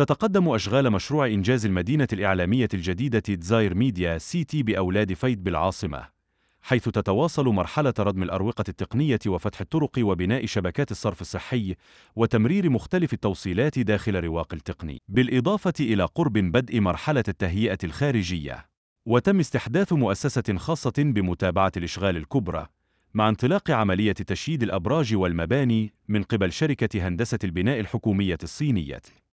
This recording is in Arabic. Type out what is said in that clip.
تتقدم أشغال مشروع إنجاز المدينة الإعلامية الجديدة دزاير ميديا سيتي بأولاد فيد بالعاصمة حيث تتواصل مرحلة ردم الأروقة التقنية وفتح الطرق وبناء شبكات الصرف الصحي وتمرير مختلف التوصيلات داخل رواق التقني بالإضافة إلى قرب بدء مرحلة التهيئة الخارجية وتم استحداث مؤسسة خاصة بمتابعة الإشغال الكبرى مع انطلاق عملية تشييد الأبراج والمباني من قبل شركة هندسة البناء الحكومية الصينية